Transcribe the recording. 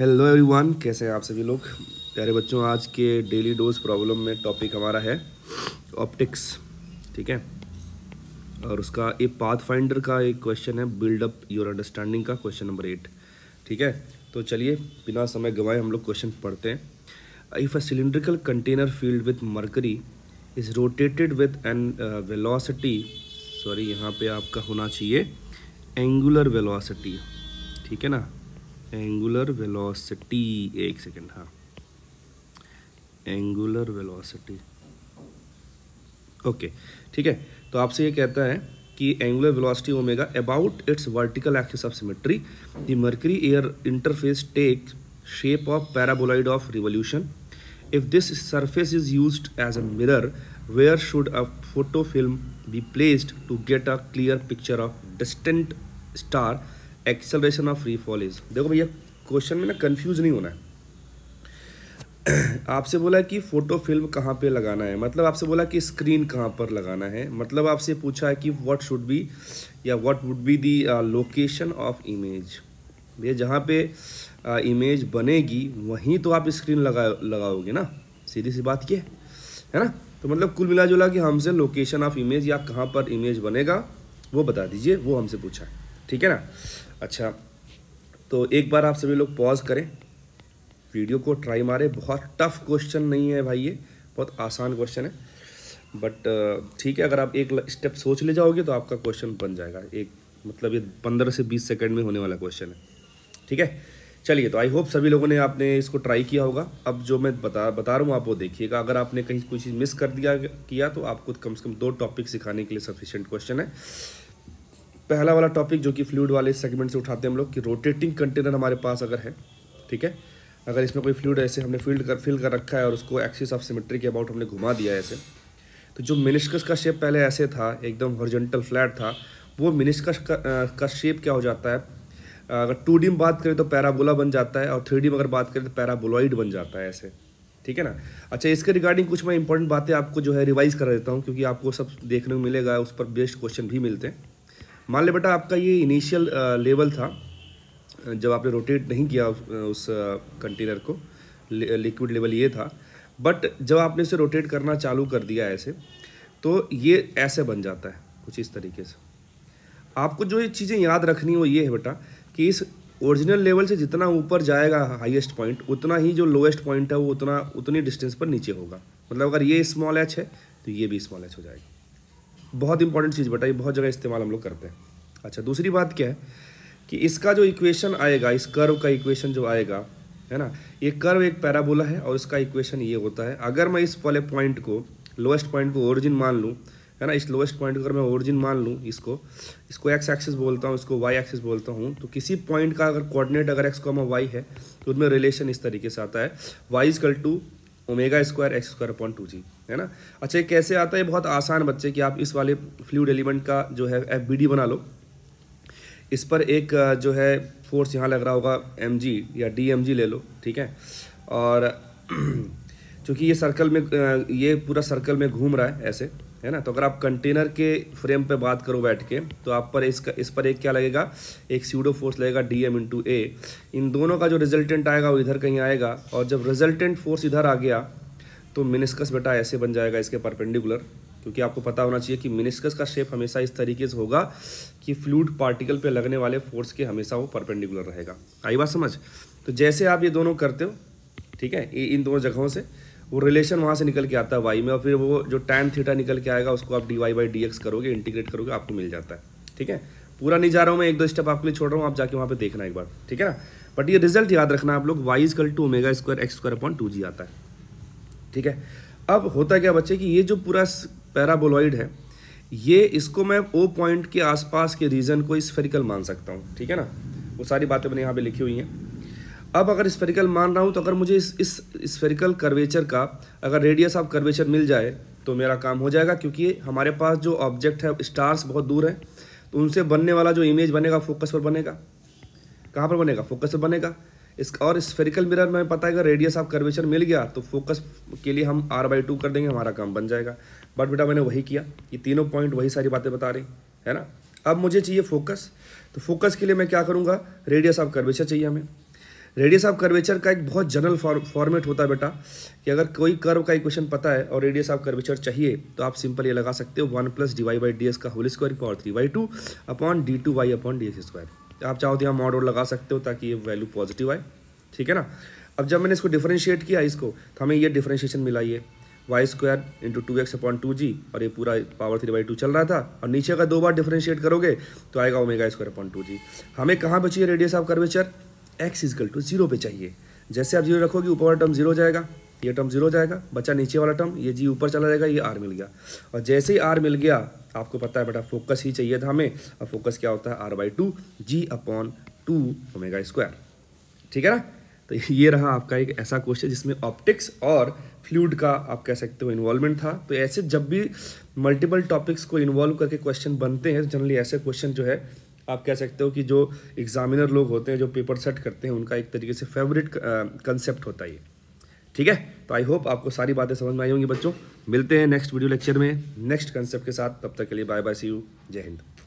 hello everyone कैसे हैं आप सभी लोग प्यारे बच्चों आज के डेली डोज प्रॉब्लम में टॉपिक हमारा है ऑप्टिक्स ठीक है और उसका ये पाथ फाइंडर का एक क्वेश्चन है बिल्ड अप योर अंडरस्टैंडिंग का क्वेश्चन नंबर एट ठीक है तो चलिए बिना समय गवाए हम लोग क्वेश्चन पढ़ते हैं if a cylindrical container filled with mercury is rotated with an velocity sorry यहाँ पर आपका होना चाहिए एंगुलर वेलासिटी ठीक है ना एंगुलर वेलोसिटी एक सेकेंड हाँ एंगुलर वेलोसिटी ओके ठीक है तो आपसे ये कहता है कि angular velocity omega about its vertical axis of symmetry the mercury air interface take shape of paraboloid of revolution if this surface is use as a mirror where should a photo film be placed to get a clear picture of distant star acceleration of free fall is देखो भैया question में ना confuse नहीं होना है आपसे बोला कि फ़ोटो फिल्म कहाँ पे लगाना है मतलब आपसे बोला कि स्क्रीन कहाँ पर लगाना है मतलब आपसे पूछा है कि व्हाट शुड बी या what would be the location of image भैया जहाँ पे आ, uh, इमेज बनेगी वहीं तो आप स्क्रीन लगा लगाओगे ना सीधी सी बात ये है ना तो मतलब कुल मिला जुला कि हमसे लोकेशन ऑफ इमेज या कहाँ पर इमेज बनेगा वो बता दीजिए वो हमसे पूछा है ठीक है ना अच्छा तो एक बार आप सभी लोग पॉज करें वीडियो को ट्राई मारें बहुत टफ क्वेश्चन नहीं है भाई ये बहुत आसान क्वेश्चन है बट ठीक है अगर आप एक स्टेप सोच ले जाओगे तो आपका क्वेश्चन बन जाएगा एक मतलब ये पंद्रह से बीस सेकेंड में होने वाला क्वेश्चन है ठीक है चलिए तो आई होप सभी लोगों ने आपने इसको ट्राई किया होगा अब जो मैं बता बता रहा हूँ आप वो देखिएगा अगर आपने कहीं कोई चीज़ मिस कर दिया किया तो आपको कम से कम दो टॉपिक सिखाने के लिए सफिशेंट क्वेश्चन है पहला वाला टॉपिक जो कि फ्लूड वाले सेगमेंट से उठाते हैं हम लोग कि रोटेटिंग कंटेनर हमारे पास अगर है ठीक है अगर इसमें कोई फ्लूड ऐसे हमने फील्ड कर फिल कर रखा है और उसको एक्सिस ऑफ सिमेट्री के अबाउट हमने घुमा दिया है ऐसे तो जो मिनिस्कस का शेप पहले ऐसे था एकदम हॉर्जेंटल फ्लैट था वो मिनिस्कस का, का शेप क्या हो जाता है अगर टू डी में बात करें तो पैराबोला बन जाता है और थ्री डी में अगर बात करें तो पैराबोलॉइड बन जाता है ऐसे ठीक है ना अच्छा इसके रिगार्डिंग कुछ मैं इंपॉर्टेंट बातें आपको जो है रिवाइज करा देता हूँ क्योंकि आपको सब देखने को मिलेगा उस पर बेस्ट क्वेश्चन भी मिलते हैं मान ले बेटा आपका ये इनिशियल लेवल था जब आपने रोटेट नहीं किया उस कंटेनर को लिक्विड लेवल ये था बट जब आपने इसे रोटेट करना चालू कर दिया ऐसे तो ये ऐसे बन जाता है कुछ इस तरीके से आपको जो ये चीज़ें याद रखनी हो ये है बेटा कि इस ओरिजिनल लेवल से जितना ऊपर जाएगा हाईएस्ट पॉइंट उतना ही जो लोएस्ट पॉइंट है वो उतना उतनी डिस्टेंस पर नीचे होगा मतलब अगर ये स्मॉल एच है तो ये भी स्मॉल एच हो जाएगी बहुत इंपॉर्टेंट चीज़ ये बहुत जगह इस्तेमाल हम लोग करते हैं अच्छा दूसरी बात क्या है कि इसका जो इक्वेशन आएगा इस कर्व का इक्वेशन जो आएगा है ना ये कर्व एक पैराबोला है और इसका इक्वेशन ये होता है अगर मैं इस वाले पॉइंट को लोएस्ट पॉइंट को ओरिजिन मान लूँ है ना इस लोएस्ट पॉइंट को अगर मैं ओरिजिन मान लूँ इसको इसको एक्स एक्सिस बोलता हूँ इसको वाई एक्सिस बोलता हूँ तो किसी पॉइंट का अगर कोऑर्डिनेट अगर एक्स कॉमा वाई है तो उसमें रिलेशन इस तरीके से आता है Y is equal to omega square X square upon two G है ना अच्छा कैसे आता है बहुत आसान बच्चे कि आप इस वाले फ्लूड एलिमेंट का जो है एफ बना लो इस पर एक जो है फोर्स यहाँ लग रहा होगा एम या डी ले लो ठीक है और चूँकि ये सर्कल में ये पूरा सर्कल में घूम रहा है ऐसे है ना तो अगर आप कंटेनर के फ्रेम पे बात करो बैठ के तो आप पर इसका इस पर एक क्या लगेगा एक सीडो फोर्स लगेगा डी एम इंटू ए इन दोनों का जो रिजल्टेंट आएगा वो इधर कहीं आएगा और जब रिजल्टेंट फोर्स इधर आ गया तो मिनिस्कस बेटा ऐसे बन जाएगा इसके परपेंडिकुलर क्योंकि आपको पता होना चाहिए कि मिनिस्कस का शेप हमेशा इस तरीके से होगा कि फ्लूड पार्टिकल पर लगने वाले फोर्स के हमेशा वो परपेंडिकुलर रहेगा आई बात समझ तो जैसे आप ये दोनों करते हो ठीक है इन दोनों जगहों से वो रिलेशन वहाँ से निकल के आता है वाई में और फिर वो जो टैन थीटा निकल के आएगा उसको आप D Y by D X करोगे इंटीग्रेट करोगे आपको मिल जाता है ठीक है पूरा नहीं जा रहा हूँ मैं एक दो स्टेप आपके लिए छोड़ रहा हूँ आप जाके वहाँ पे देखना एक बार ठीक है ना बट ये रिजल्ट याद रखना आप लोग Y is equal to omega square X square upon two G आता है ठीक है अब होता क्या बच्चे कि ये जो पूरा पैराबोलॉइड है ये इसको मैं ओ पॉइंट के आसपास के रीजन को स्फेरिकल मान सकता हूँ ठीक है ना वो सारी बातें मैंने यहाँ पे लिखी हुई हैं अब अगर स्फेरिकल मान रहा हूँ तो अगर मुझे इस इस स्फेरिकल कर्वेचर का अगर रेडियस ऑफ कर्वेचर मिल जाए तो मेरा काम हो जाएगा क्योंकि हमारे पास जो ऑब्जेक्ट है स्टार्स बहुत दूर हैं तो उनसे बनने वाला जो इमेज बनेगा फोकस पर बनेगा कहाँ पर बनेगा फोकस पर बनेगा इस और स्फेरिकल मिरर में पता है रेडियस ऑफ कर्वेचर मिल गया तो फोकस के लिए हम आर बाई टू कर देंगे हमारा काम बन जाएगा बट बेटा मैंने वही किया ये तीनों पॉइंट वही सारी बातें बता रही है ना अब मुझे चाहिए फोकस तो फोकस के लिए मैं क्या करूँगा रेडियस ऑफ कर्वेचर चाहिए हमें रेडियस ऑफ कर्वेचर का एक बहुत जनरल फॉर्मेट होता है बेटा कि अगर कोई कर्व का इक्वेशन पता है और रेडियस ऑफ कर्वेचर चाहिए तो आप सिंपल ये लगा सकते हो one plus D Y by D S का whole square power three by two upon D two Y upon D S square आप चाहो तो यहाँ मॉडल लगा सकते हो ताकि ये वैल्यू पॉजिटिव आए ठीक है ना अब जब मैंने इसको डिफ्रेंशिएट किया इसको तो हमें ये डिफ्रेंशिएशन मिला ये Y square into two X upon two G और ये पूरा पावर थ्री बाई टू चल रहा था और नीचे का दो बार डिफ्रेंशिएट करोगे तो आएगा omega square upon two G हमें कहाँ बची है radius of curvature X is equal to zero पे चाहिए जैसे आप जीरो रखोगे ऊपर वाला टर्म जीरो जाएगा ये टर्म जीरो जाएगा बच्चा नीचे वाला टर्म ये जी ऊपर चला जाएगा ये आर मिल गया और जैसे ही आर मिल गया आपको पता है बेटा फोकस ही चाहिए था हमें और फोकस क्या होता है R by two G upon two omega square ठीक है ना तो ये रहा आपका एक ऐसा क्वेश्चन जिसमें ऑप्टिक्स और फ्लूड का आप कह सकते हो इन्वॉल्वमेंट था तो ऐसे जब भी मल्टीपल टॉपिक्स को इन्वॉल्व करके क्वेश्चन बनते हैं जनरली तो ऐसे क्वेश्चन जो है आप कह सकते हो कि जो एग्ज़ामिनर लोग होते हैं जो पेपर सेट करते हैं उनका एक तरीके से फेवरेट कंसेप्ट होता है ये ठीक है तो आई होप आपको सारी बातें समझ में आई होंगी बच्चों मिलते हैं नेक्स्ट वीडियो लेक्चर में नेक्स्ट कंसेप्ट के साथ तब तक के लिए बाय बाय सी यू जय हिंद